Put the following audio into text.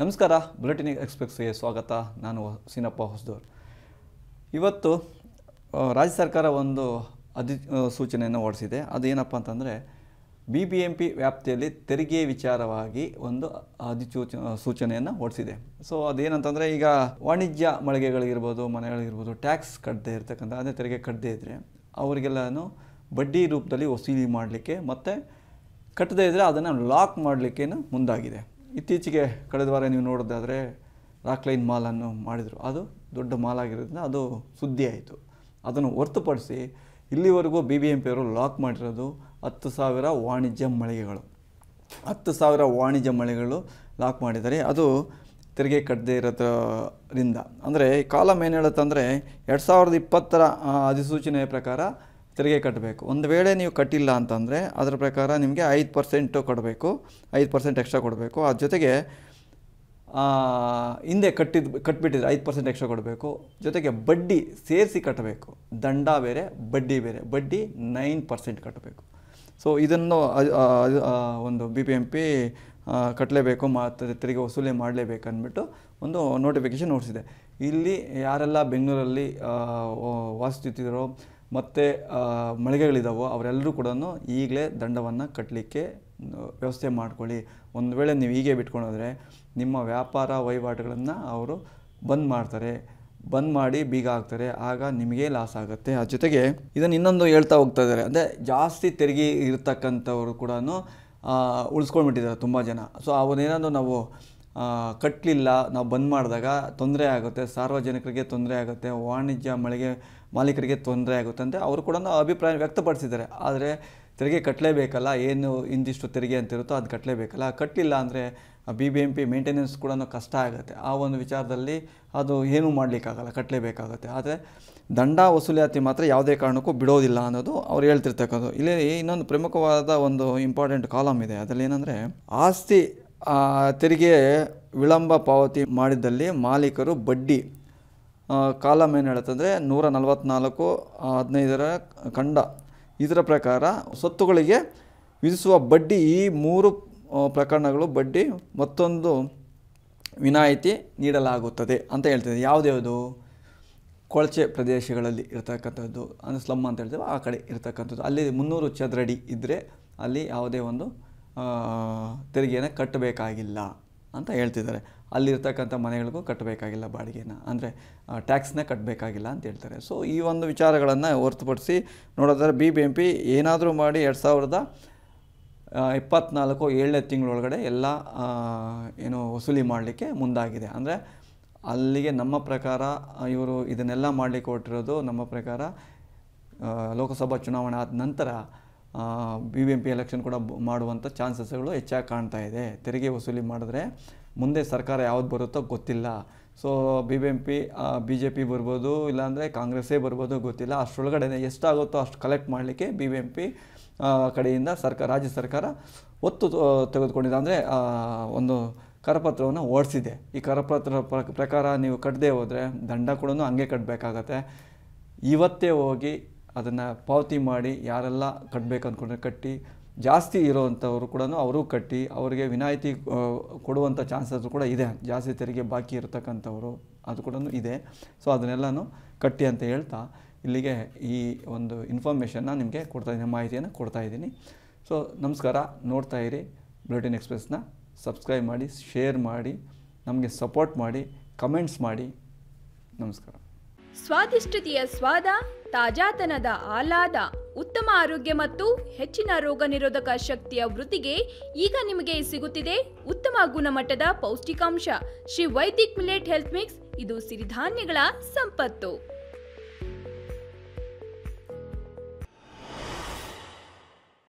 ನಮಸ್ಕಾರ ಬುಲೆಟಿನ್ ಎಕ್ಸ್ಪ್ರೆಸ್ಗೆ ಸ್ವಾಗತ ನಾನು ಸೀನಪ್ಪ ಹೊಸದೂರ್ ಇವತ್ತು ರಾಜ್ಯ ಸರ್ಕಾರ ಒಂದು ಅಧಿ ಸೂಚನೆಯನ್ನು ಹೊರಡಿಸಿದೆ ಅದು ಏನಪ್ಪ ಅಂತಂದರೆ ಬಿ ಬಿ ಎಂ ಪಿ ವ್ಯಾಪ್ತಿಯಲ್ಲಿ ತೆರಿಗೆ ವಿಚಾರವಾಗಿ ಒಂದು ಅಧಿಸೂಚ ಸೂಚನೆಯನ್ನು ಹೊರಡಿಸಿದೆ ಸೊ ಅದೇನಂತಂದರೆ ಈಗ ವಾಣಿಜ್ಯ ಮಳಿಗೆಗಳಿಗಿರ್ಬೋದು ಮನೆಗಳಿಗಿರ್ಬೋದು ಟ್ಯಾಕ್ಸ್ ಕಟ್ಟದೇ ಇರ್ತಕ್ಕಂಥ ಅದೇ ತೆರಿಗೆ ಕಟ್ಟದೇ ಇದ್ದರೆ ಅವರಿಗೆಲ್ಲನೂ ಬಡ್ಡಿ ರೂಪದಲ್ಲಿ ವಸೂಲಿ ಮಾಡಲಿಕ್ಕೆ ಮತ್ತು ಕಟ್ಟದೇ ಇದ್ದರೆ ಅದನ್ನು ಲಾಕ್ ಮಾಡಲಿಕ್ಕೇನು ಮುಂದಾಗಿದೆ ಇತ್ತೀಚೆಗೆ ಕಳೆದ ವಾರ ನೀವು ನೋಡೋದಾದರೆ ರಾಕ್ಲೈನ್ ಮಾಲನ್ನು ಮಾಡಿದರು ಅದು ದೊಡ್ಡ ಮಾಲ್ ಆಗಿರೋದ್ರಿಂದ ಅದು ಸುದ್ದಿ ಆಯಿತು ಅದನ್ನು ಹೊರ್ತುಪಡಿಸಿ ಇಲ್ಲಿವರೆಗೂ ಬಿ ಬಿ ಎಂ ಪಿಯವರು ಲಾಕ್ ಮಾಡಿರೋದು ಹತ್ತು ಸಾವಿರ ವಾಣಿಜ್ಯ ಮಳಿಗೆಗಳು ಹತ್ತು ಸಾವಿರ ವಾಣಿಜ್ಯ ಮಳಿಗೆಗಳು ಲಾಕ್ ಮಾಡಿದ್ದಾರೆ ಅದು ತೆರಿಗೆ ಕಟ್ಟದೇ ಇರೋದ್ರಿಂದ ಅಂದರೆ ಕಾಲಮ್ ಏನು ಹೇಳುತ್ತಂದರೆ ಎರಡು ಸಾವಿರದ ಇಪ್ಪತ್ತರ ಅಧಿಸೂಚನೆಯ ಪ್ರಕಾರ ತೆರಿಗೆ ಕಟ್ಟಬೇಕು ಒಂದು ವೇಳೆ ನೀವು ಕಟ್ಟಿಲ್ಲ ಅಂತಂದರೆ ಅದರ ಪ್ರಕಾರ ನಿಮಗೆ ಐದು ಪರ್ಸೆಂಟು ಕೊಡಬೇಕು ಐದು ಪರ್ಸೆಂಟ್ ಎಕ್ಸ್ಟ್ರಾ ಕೊಡಬೇಕು ಅದ್ರ ಜೊತೆಗೆ ಹಿಂದೆ ಕಟ್ಟಿದ್ದು ಕಟ್ಬಿಟ್ಟಿದ್ರೆ ಐದು ಪರ್ಸೆಂಟ್ ಎಕ್ಸ್ಟ್ರಾ ಕೊಡಬೇಕು ಜೊತೆಗೆ ಬಡ್ಡಿ ಸೇರಿಸಿ ಕಟ್ಟಬೇಕು ದಂಡ ಬೇರೆ ಬಡ್ಡಿ ಬೇರೆ ಬಡ್ಡಿ ನೈನ್ ಪರ್ಸೆಂಟ್ ಕಟ್ಟಬೇಕು ಸೊ ಇದನ್ನು ಒಂದು ಬಿ ಪಿ ಎಮ್ ಪಿ ಕಟ್ಟಲೇಬೇಕು ಮತ್ತು ತೆರಿಗೆ ವಸೂಲಿ ಮಾಡಲೇಬೇಕು ಅಂದ್ಬಿಟ್ಟು ಒಂದು ನೋಟಿಫಿಕೇಷನ್ ನೋಡಿಸಿದೆ ಇಲ್ಲಿ ಯಾರೆಲ್ಲ ಬೆಂಗಳೂರಲ್ಲಿ ವಾಸಿಸುತ್ತಿದ್ದರೋ ಮತ್ತು ಮಳಿಗೆಗಳಿದ್ದಾವೆ ಅವರೆಲ್ಲರೂ ಕೂಡ ಈಗಲೇ ದಂಡವನ್ನು ಕಟ್ಟಲಿಕ್ಕೆ ವ್ಯವಸ್ಥೆ ಮಾಡ್ಕೊಳ್ಳಿ ಒಂದು ವೇಳೆ ನೀವು ಹೀಗೆ ಬಿಟ್ಕೊಂಡೋದ್ರೆ ನಿಮ್ಮ ವ್ಯಾಪಾರ ವಹಿವಾಟುಗಳನ್ನು ಅವರು ಬಂದ್ ಮಾಡ್ತಾರೆ ಬಂದ್ ಮಾಡಿ ಬೀಗ ಹಾಕ್ತಾರೆ ಆಗ ನಿಮಗೆ ಲಾಸ್ ಆಗುತ್ತೆ ಆ ಜೊತೆಗೆ ಇದನ್ನು ಇನ್ನೊಂದು ಹೇಳ್ತಾ ಹೋಗ್ತಾ ಇದ್ದಾರೆ ಅಂದರೆ ಜಾಸ್ತಿ ತೆರಿಗೆ ಇರ್ತಕ್ಕಂಥವ್ರು ಕೂಡ ಉಳಿಸ್ಕೊಂಡ್ಬಿಟ್ಟಿದ್ದಾರೆ ತುಂಬ ಜನ ಸೊ ಅವನೇನಾದ್ರು ನಾವು ಕಟ್ಟಲಿಲ್ಲ ನಾವು ಬಂದ್ ಮಾಡಿದಾಗ ತೊಂದರೆ ಆಗುತ್ತೆ ಸಾರ್ವಜನಿಕರಿಗೆ ತೊಂದರೆ ಆಗುತ್ತೆ ವಾಣಿಜ್ಯ ಮಳಿಗೆ ಮಾಲೀಕರಿಗೆ ತೊಂದರೆ ಆಗುತ್ತೆ ಅಂತ ಅವರು ಕೂಡ ಅಭಿಪ್ರಾಯ ವ್ಯಕ್ತಪಡಿಸಿದ್ದಾರೆ ಆದರೆ ತೆರಿಗೆ ಕಟ್ಟಲೇಬೇಕಲ್ಲ ಏನು ಇಂದಿಷ್ಟು ತೆರಿಗೆ ಅಂತಿರುತ್ತೋ ಅದು ಕಟ್ಟಲೇಬೇಕಲ್ಲ ಕಟ್ಟಲಿಲ್ಲ ಅಂದರೆ B B M P maintenance ಕೂಡ ಕಷ್ಟ ಆಗುತ್ತೆ ಆ ಒಂದು ವಿಚಾರದಲ್ಲಿ ಅದು ಏನೂ ಮಾಡಲಿಕ್ಕಾಗಲ್ಲ ಕಟ್ಟಲೇಬೇಕಾಗುತ್ತೆ ಆದರೆ ದಂಡ ವಸೂಲಾತಿ ಮಾತ್ರ ಯಾವುದೇ ಕಾರಣಕ್ಕೂ ಬಿಡೋದಿಲ್ಲ ಅನ್ನೋದು ಅವ್ರು ಹೇಳ್ತಿರ್ತಕ್ಕಂಥದ್ದು ಇಲ್ಲಿ ಇನ್ನೊಂದು ಪ್ರಮುಖವಾದ ಒಂದು ಇಂಪಾರ್ಟೆಂಟ್ ಕಾಲಮ್ ಇದೆ ಅದರಲ್ಲಿ ಏನಂದರೆ ಆಸ್ತಿ ತೆರಿಗೆ ವಿಳಂಬ ಪಾವತಿ ಮಾಡಿದ್ದಲ್ಲಿ ಮಾಲೀಕರು ಬಡ್ಡಿ ಕಾಲಮ್ ಏನು ಹೇಳುತ್ತಂದರೆ ನೂರ ನಲವತ್ತ್ನಾಲ್ಕು ಹದಿನೈದರ ಖಂಡ ಇದರ ಪ್ರಕಾರ ಸ್ವತ್ತುಗಳಿಗೆ ವಿಧಿಸುವ ಬಡ್ಡಿ ಈ ಮೂರು ಪ್ರಕರಣಗಳು ಬಡ್ಡಿ ಮತ್ತೊಂದು ವಿನಾಯಿತಿ ನೀಡಲಾಗುತ್ತದೆ ಅಂತ ಹೇಳ್ತಿದೆ ಯಾವುದ್ಯಾವುದು ಕೊಳಚೆ ಪ್ರದೇಶಗಳಲ್ಲಿ ಇರ್ತಕ್ಕಂಥದ್ದು ಅಂದರೆ ಸ್ಲಮ್ ಅಂತ ಹೇಳ್ತೇವೆ ಆ ಕಡೆ ಇರ್ತಕ್ಕಂಥದ್ದು ಅಲ್ಲಿ ಮುನ್ನೂರು ಚದರಡಿ ಇದ್ದರೆ ಅಲ್ಲಿ ಯಾವುದೇ ಒಂದು ತೆರಿಗೆಯನ್ನು ಕಟ್ಟಬೇಕಾಗಿಲ್ಲ ಅಂತ ಹೇಳ್ತಿದ್ದಾರೆ ಅಲ್ಲಿರ್ತಕ್ಕಂಥ ಮನೆಗಳಿಗೂ ಕಟ್ಟಬೇಕಾಗಿಲ್ಲ ಬಾಡಿಗೆನ ಅಂದರೆ ಟ್ಯಾಕ್ಸ್ನ ಕಟ್ಟಬೇಕಾಗಿಲ್ಲ ಅಂತ ಹೇಳ್ತಾರೆ ಸೊ ಈ ಒಂದು ವಿಚಾರಗಳನ್ನು ಹೊರತುಪಡಿಸಿ ನೋಡೋದಾದ್ರೆ ಬಿ ಬಿ ಎಂ ಪಿ ಏನಾದರೂ ಮಾಡಿ ಎರಡು ಸಾವಿರದ ಇಪ್ಪತ್ತ್ನಾಲ್ಕು ಏಳನೇ ತಿಂಗಳೊಳಗಡೆ ಎಲ್ಲ ಏನು ವಸೂಲಿ ಮಾಡಲಿಕ್ಕೆ ಮುಂದಾಗಿದೆ ಅಂದರೆ ಅಲ್ಲಿಗೆ ನಮ್ಮ ಪ್ರಕಾರ ಇವರು ಇದನ್ನೆಲ್ಲ ಮಾಡಲಿಕ್ಕೆ ಹೊರಟಿರೋದು ನಮ್ಮ ಪ್ರಕಾರ ಲೋಕಸಭಾ ಚುನಾವಣೆ ಆದ ನಂತರ B B M P election ಕೂಡ ಮಾಡುವಂಥ ಚಾನ್ಸಸ್ಗಳು ಹೆಚ್ಚಾಗಿ ಕಾಣ್ತಾ ಇದೆ ತೆರಿಗೆ ವಸೂಲಿ ಮಾಡಿದ್ರೆ ಮುಂದೆ ಸರ್ಕಾರ ಯಾವ್ದು ಬರುತ್ತೋ ಗೊತ್ತಿಲ್ಲ so B B M P B J P ಬರ್ಬೋದು ಇಲ್ಲಾಂದರೆ ಕಾಂಗ್ರೆಸ್ಸೇ ಬರ್ಬೋದು ಗೊತ್ತಿಲ್ಲ ಅಷ್ಟರೊಳಗಡೆ ಎಷ್ಟಾಗುತ್ತೋ ಅಷ್ಟು ಕಲೆಕ್ಟ್ ಮಾಡಲಿಕ್ಕೆ ಬಿ ಬಿ ಎಂ ಪಿ ಕಡೆಯಿಂದ ಸರ್ಕಾರ ರಾಜ್ಯ ಸರ್ಕಾರ ಒತ್ತು ತೆಗೆದುಕೊಂಡಿದೆ ಅಂದರೆ ಒಂದು ಕರಪತ್ರವನ್ನು ಓಡಿಸಿದೆ ಈ ಕರಪತ್ರ ಪ್ರಕಾರ ನೀವು ಕಟ್ಟದೇ ಹೋದರೆ ದಂಡ ಕೂಡ ಹಂಗೆ ಕಟ್ಟಬೇಕಾಗತ್ತೆ ಇವತ್ತೇ ಹೋಗಿ ಅದನ್ನು ಪಾವತಿ ಮಾಡಿ ಯಾರೆಲ್ಲ ಕಟ್ಟಬೇಕು ಅಂದ್ಕೊಂಡ್ರೆ ಕಟ್ಟಿ ಜಾಸ್ತಿ ಇರೋವಂಥವ್ರು ಕೂಡ ಅವರು ಕಟ್ಟಿ ಅವರಿಗೆ ವಿನಾಯಿತಿ ಕೊಡುವಂಥ ಚಾನ್ಸಸ್ ಕೂಡ ಇದೆ ಜಾಸ್ತಿ ತೆರಿಗೆ ಬಾಕಿ ಇರತಕ್ಕಂಥವರು ಅದು ಕೂಡ ಇದೆ ಸೊ ಅದನ್ನೆಲ್ಲನೂ ಕಟ್ಟಿ ಅಂತ ಹೇಳ್ತಾ ಇಲ್ಲಿಗೆ ಈ ಒಂದು ಇನ್ಫಾರ್ಮೇಷನ್ನ ನಿಮಗೆ ಕೊಡ್ತಾ ಇದ್ದೀನಿ ಮಾಹಿತಿಯನ್ನು ಕೊಡ್ತಾ ಇದ್ದೀನಿ ಸೊ ನಮಸ್ಕಾರ ನೋಡ್ತಾ ಇರಿ ಬ್ಲೂಟಿನ್ ಎಕ್ಸ್ಪ್ರೆಸ್ನ ಸಬ್ಸ್ಕ್ರೈಬ್ ಮಾಡಿ ಶೇರ್ ಮಾಡಿ ನಮಗೆ ಸಪೋರ್ಟ್ ಮಾಡಿ ಕಮೆಂಟ್ಸ್ ಮಾಡಿ ನಮಸ್ಕಾರ ಸ್ವಾದಿಷ್ಟತೆಯ ಸ್ವಾದ ತಾಜಾತನದ ಆಹ್ಲಾದ ಉತ್ತಮ ಆರೋಗ್ಯ ಮತ್ತು ಹೆಚ್ಚಿನ ರೋಗ ನಿರೋಧಕ ಶಕ್ತಿಯ ವೃತ್ತಿಗೆ ಈಗ ನಿಮಗೆ ಸಿಗುತ್ತಿದೆ ಉತ್ತಮ ಗುಣಮಟ್ಟದ ಪೌಷ್ಟಿಕಾಂಶ Shri Vaidik millet health mix ಇದು ಸಿರಿಧಾನ್ಯಗಳ ಸಂಪತ್ತು